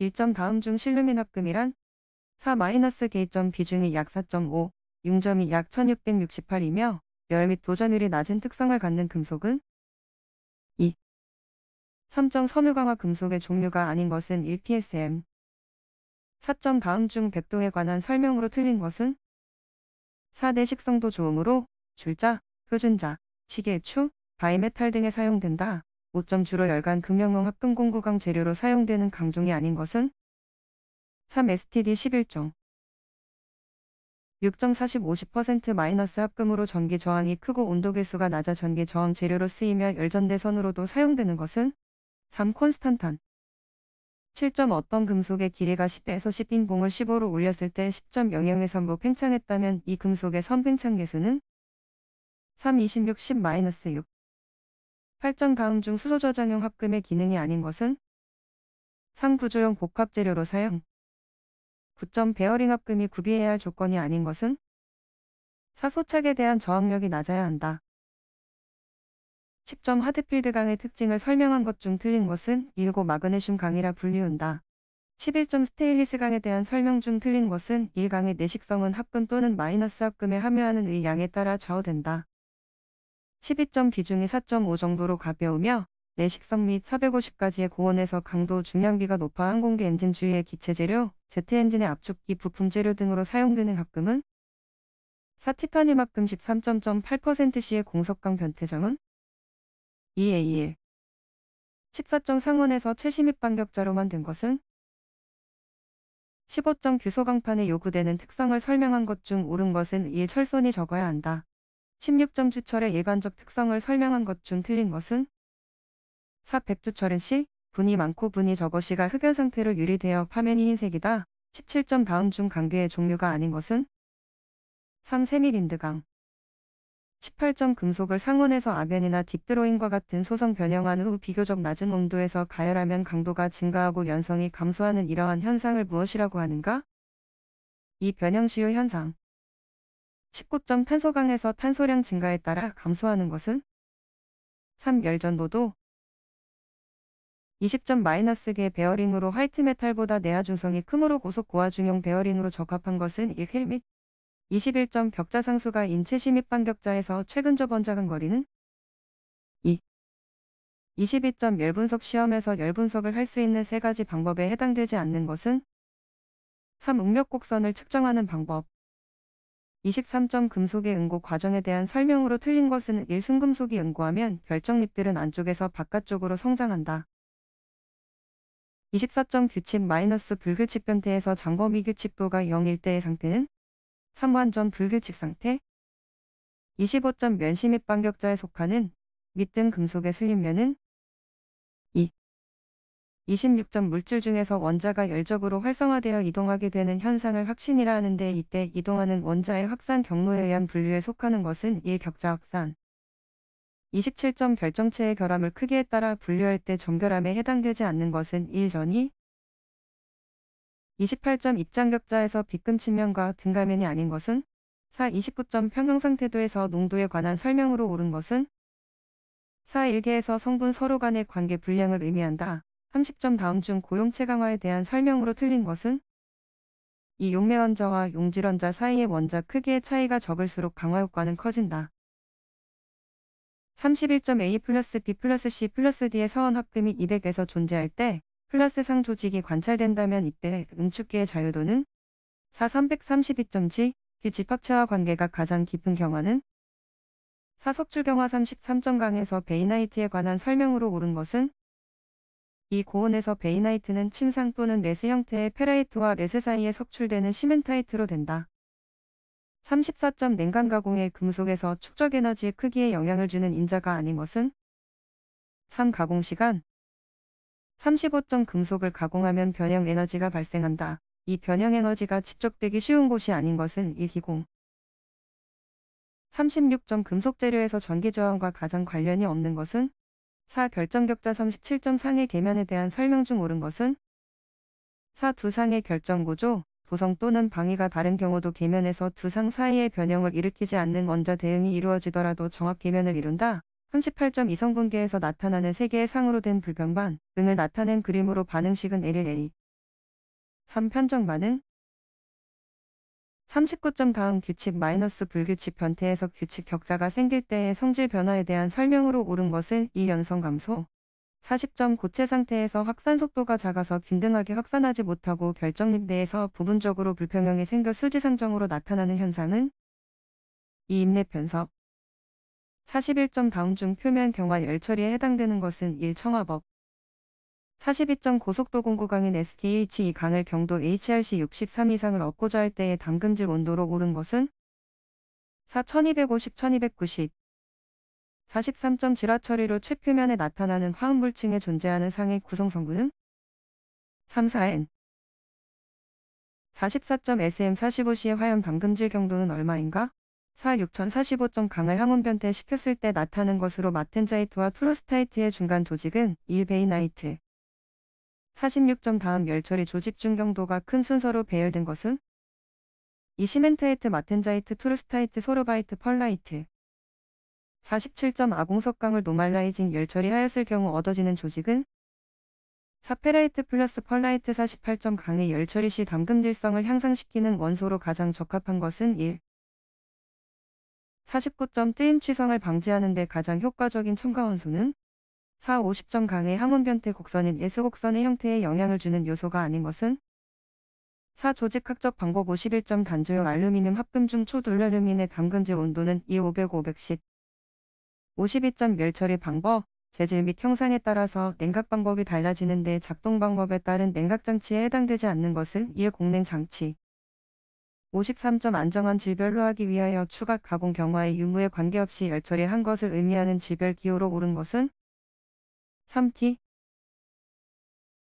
1점 다음 중 실루미나금이란 4-개이점 비중이 약 4.5, 융점이 약 1668이며 열 및 도전율이 낮은 특성을 갖는 금속은 2. 3점 섬유강화 금속의 종류가 아닌 것은 1PSM 4점 다음 중 백도에 관한 설명으로 틀린 것은 4대 식성도 좋음으로 줄자, 표준자, 시계, 추, 바이메탈 등에 사용된다. 5점 주로 열간 금형용 합금공구강 재료로 사용되는 강종이 아닌 것은 3. STD 11종 6.40 50% 마이너스 합금으로 전기 저항이 크고 온도 계수가 낮아 전기 저항 재료로 쓰이며 열전대선으로도 사용되는 것은 3. 콘스탄탄 7점 어떤 금속의 길이가 10에서 10인봉을 15로 올렸을 때1 0점영향의선부 뭐 팽창했다면 이 금속의 선 팽창 계수는 3, 26, 10-6 8정 가음 중 수소저장용 합금의 기능이 아닌 것은 상구조용 복합재료로 사용 9점 베어링 합금이 구비해야 할 조건이 아닌 것은 사소착에 대한 저항력이 낮아야 한다. 10점 하드필드 강의 특징을 설명한 것 중 틀린 것은 1고 마그네슘 강이라 불리운다. 11점 스테일리스 강에 대한 설명 중 틀린 것은 1강의 내식성은 합금 또는 마이너스 합금에 함유하는 의 양에 따라 좌우된다. 12점 비중이 4.5 정도로 가벼우며 내식성 및 450까지의 고온에서 강도 중량비가 높아 항공기 엔진 주위의 기체 재료, 제트 엔진의 압축기 부품 재료 등으로 사용되는 합금은 4티타늄합금 13.8%의 공석강 변태정은 2A1 1 4점 상온에서 최시 입 반격자로 만든 것은 15점 규소강판에 요구되는 특성을 설명한 것 중 옳은 것은 1. 철선이 적어야 한다. 16점 주철의 일반적 특성을 설명한 것 중 틀린 것은 4. 백주철은 시, 분이 많고 분이 적어 시가 흑연 상태로 유리되어 파면이 흰색이다. 17점 다음 중 강괴의 종류가 아닌 것은 3. 세밀인드강 18점 금속을 상온에서 아변이나 딥드로잉과 같은 소성 변형한 후 비교적 낮은 온도에서 가열하면 강도가 증가하고 연성이 감소하는 이러한 현상을 무엇이라고 하는가? 이 변형시효 현상 1 9 탄소강에서 탄소량 증가에 따라 감소하는 것은 3. 열전도도 20점 마이너스 개 베어링으로 화이트 메탈보다 내하중성이 크므로 고속 고화중형 베어링으로 적합한 것은 1힐 및 21점 격자 상수가 인체 심입 반격자에서 최근 저번작은 거리는 2. 22점 열분석 시험에서 열분석을 할 수 있는 세 가지 방법에 해당되지 않는 것은 3. 응력 곡선을 측정하는 방법 23점 금속의 응고 과정에 대한 설명으로 틀린 것은 1순금속이 응고하면 결정잎들은 안쪽에서 바깥쪽으로 성장한다. 24점 규칙 마이너스 불규칙 변태에서 장검이 규칙부가 0일 때의 상태는 3완전 불규칙 상태 25점 면심입 반격자에 속하는 밑등 금속의 슬림면은 2. 26점 물질 중에서 원자가 열적으로 활성화되어 이동하게 되는 현상을 확신이라 하는데 이때 이동하는 원자의 확산 경로에 의한 분류에 속하는 것은 1격자 확산. 27점 결정체의 결함을 크기에 따라 분류할 때 정결함에 해당되지 않는 것은 1전이 28점 입장격자에서 빗금치면과 등가면이 아닌 것은 4. 29점 평형상태도에서 농도에 관한 설명으로 옳은 것은 4. 1개에서 성분 서로 간의 관계 분량을 의미한다. 30점 다음 중 고용체 강화에 대한 설명으로 틀린 것은 이 용매원자와 용질원자 사이의 원자 크기의 차이가 적을수록 강화 효과는 커진다. 31.A 점 플러스 B 플러스 C 플러스 D의 서원 합금이 200에서 존재할 때 플러스 상 조직이 관찰된다면 이때 응축기의 자유도는 4332.g 점그 집합체와 관계가 가장 깊은 경화는 사석출 경화 3 3점강에서 베이나이트에 관한 설명으로 옳은 것은 이 고온에서 베이나이트는 침상 또는 레스 형태의 페라이트와 레스 사이에 석출되는 시멘타이트로 된다. 34점 냉각 가공의 금속에서 축적 에너지 의 크기에 영향을 주는 인자가 아닌 것은 3. 가공 시간 35점 금속을 가공하면 변형 에너지가 발생한다. 이 변형 에너지가 집적되기 쉬운 곳이 아닌 것은 1기공 36점 금속 재료에서 전기 저항과 가장 관련이 없는 것은 4. 결정격자 3 7 3의 계면에 대한 설명 중 옳은 것은 4. 두 상의 결정구조, 도성 또는 방위가 다른 경우도 계면에서 두 상 사이의 변형을 일으키지 않는 원자 대응이 이루어지더라도 정확 계면을 이룬다. 3 8 2성분계에서 나타나는 세 개의 상으로 된 불변반, 응을 나타낸 그림으로 반응식은 LLL. 3. 편정 반응 39점 다음 규칙 마이너스 불규칙 변태에서 규칙 격자가 생길 때의 성질 변화에 대한 설명으로 옳은 것은 이 연성 감소. 40점 고체 상태에서 확산 속도가 작아서 균등하게 확산하지 못하고 결정립 내에서 부분적으로 불평형이 생겨 수지상정으로 나타나는 현상은 이 입내 변석. 41점 다음 중 표면 경화 열처리에 해당되는 것은 1. 청화법. 4 2 고속도공구강인 SDH 2강을 경도 HRC 63 이상을 얻고자 할 때의 당금질 온도로 오른 것은 4250, 1290 4 3지 질화 처리로 최표면에 나타나는 화음물층에 존재하는 상의 구성 성분은 3, 4N 4 4 SM 45C의 화염 당금질 경도는 얼마인가? 4 6 0 4 5 강을 항온변태 시켰을 때 나타는 나 것으로 마텐자이트와 프로스타이트의 중간 조직은 1베이나이트 46점 다음 열처리 조직 중경도가 큰 순서로 배열된 것은 이시멘타이트 트 마텐자이트 투르스타이트 소르바이트 펄라이트 47점 아공석강을 노말라이징 열처리하였을 경우 얻어지는 조직은 사페라이트 플러스 펄라이트 48점 강의 열처리 시 담금질성을 향상시키는 원소로 가장 적합한 것은 1. 49점 뜨임 취성을 방지하는 데 가장 효과적인 첨가원소는 4, 50점 강의 항원변태 곡선인 예수 곡선의 형태에 영향을 주는 요소가 아닌 것은 4. 조직학적 방법 51점 단조형 알루미늄 합금 중 초돌알루민의 담금질 온도는 2 500, 510 52점 멸처리 방법 재질 및 형상에 따라서 냉각 방법이 달라지는데 작동 방법에 따른 냉각 장치에 해당되지 않는 것은 이에 공냉 장치 53점 안정한 질별로 하기 위하여 추가 가공 경화의 유무에 관계없이 열처리한 것을 의미하는 질별 기호로 오른 것은 3티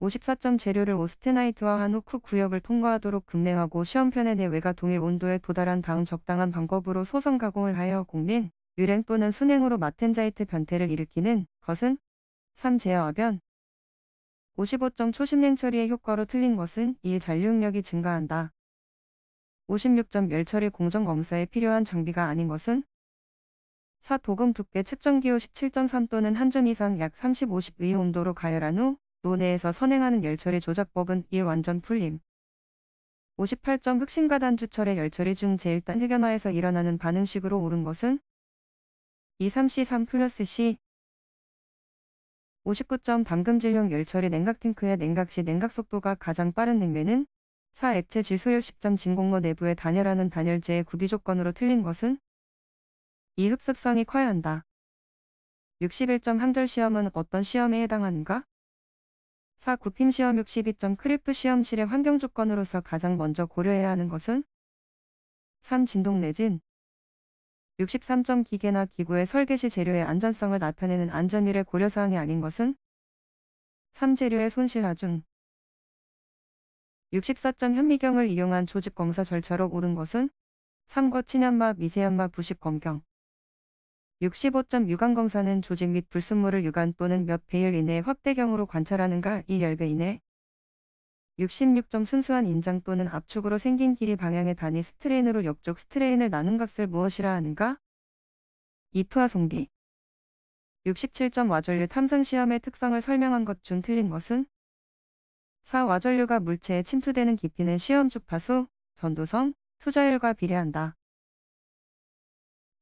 54점 재료를 오스테나이트와한호크 구역을 통과하도록 급냉하고 시험편의 내외가 동일 온도에 도달한 다음 적당한 방법으로 소성 가공을 하여 공린, 유랭 또는 순행으로 마텐자이트 변태를 일으키는 것은 3. 제어화변 55점 초심냉 처리의 효과로 틀린 것은 1. 잔류력이 증가한다. 56점 멸처리 공정 검사에 필요한 장비가 아닌 것은 4. 도금 두께 측정 기호 17.3 또는 한 점 이상 약 30, 50의 온도로 가열한 후 노내에서 선행하는 열처리 조작법은 1. 완전 풀림 58점 흑신과 단주철의 열처리 중 제일 단 흑연화에서 일어나는 반응식으로 옳은 것은 2, 3C3 플러스 C 59점 담금질용 열처리 냉각탱크의 냉각 시 냉각 속도가 가장 빠른 냉매는 4. 액체 질소열 10점 진공로 내부에 단열하는 단열재의 구비 조건으로 틀린 것은 이 흡습성이 커야 한다. 61점 절 시험은 어떤 시험에 해당하는가? 4. 굽힘 시험 6 2 크리프 시험실의 환경 조건으로서 가장 먼저 고려해야 하는 것은? 3. 진동 내진 6 3 기계나 기구의 설계 시 재료의 안전성을 나타내는 안전일의 고려사항이 아닌 것은? 3. 재료의 손실 하중 6 4 현미경을 이용한 조직 검사 절차로 오른 것은? 3. 거 친연마 미세연마 부식 검경 6 5 6관검사는 조직 및 불순물을 유관 또는 몇 배율 이내 확대경으로 관찰하는가 1열배 이내 66점 순수한 인장 또는 압축으로 생긴 길이 방향의 단위 스트레인으로 옆쪽 스트레인을 나눈 값을 무엇이라 하는가? 이프와 송기 67점 와전류 탐상시험의 특성을 설명한 것 중 틀린 것은? 4. 와전류가 물체에 침투되는 깊이는 시험주 파수, 전도성, 투자율과 비례한다.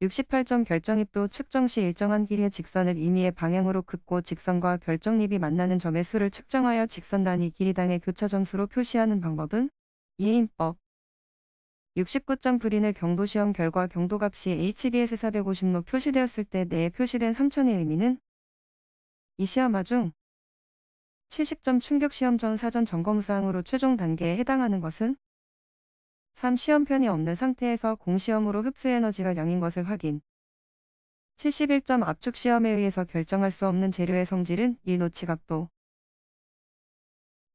68점 결정입도 측정 시 일정한 길이의 직선을 임의의 방향으로 긋고 직선과 결정립이 만나는 점의 수를 측정하여 직선 단위 길이 당의 교차 점수로 표시하는 방법은 이해인법 69점 불린을 경도시험 결과 경도값이 HBS 450로 표시되었을 때 내에 표시된 3천의 의미는 이 시험화 중 70점 충격시험 전 사전 점검사항으로 최종 단계에 해당하는 것은 3. 시험편이 없는 상태에서 공시험으로 흡수에너지가 0인 것을 확인. 71점 압축 시험에 의해서 결정할 수 없는 재료의 성질은 1. 노치 각도.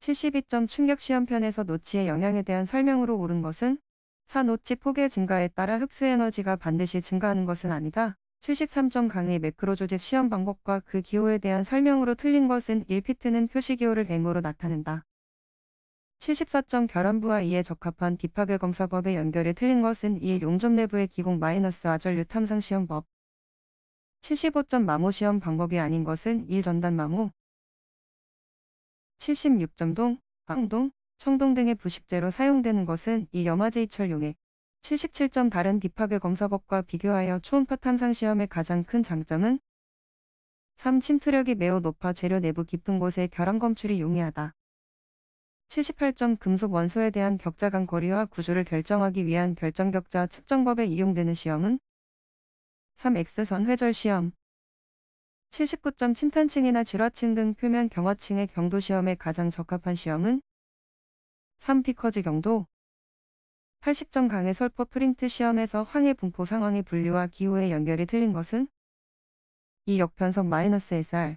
72점 충격 시험편에서 노치의 영향에 대한 설명으로 옳은 것은 4. 노치 폭의 증가에 따라 흡수에너지가 반드시 증가하는 것은 아니다. 73점 강의 매크로 조직 시험 방법과 그 기호에 대한 설명으로 틀린 것은 1피트는 표시 기호를 M으로 나타낸다. 74점 결함부와 이에 적합한 비파괴검사법의 연결이 틀린 것은 1. 용접 내부의 기공 마이너스 아절 류탐상 시험법 75점 마모 시험 방법이 아닌 것은 1. 전단 마모 76점 동, 황동, 청동 등의 부식제로 사용되는 것은 2. 염화제이철 용액 77점 다른 비파괴검사법과 비교하여 초음파 탐상 시험의 가장 큰 장점은 3. 침투력이 매우 높아 재료 내부 깊은 곳에 결함 검출이 용이하다. 78점 금속 원소에 대한 격자 간 거리와 구조를 결정하기 위한 결정격자 측정법에 이용되는 시험은 3X선 회절 시험 79점 침탄층이나 질화층 등 표면 경화층의 경도 시험에 가장 적합한 시험은 3피커즈 경도 80점 강의 설포 프린트 시험에서 황해 분포 상황의 분류와 기호의 연결이 틀린 것은 이 역편성 마이너스 SR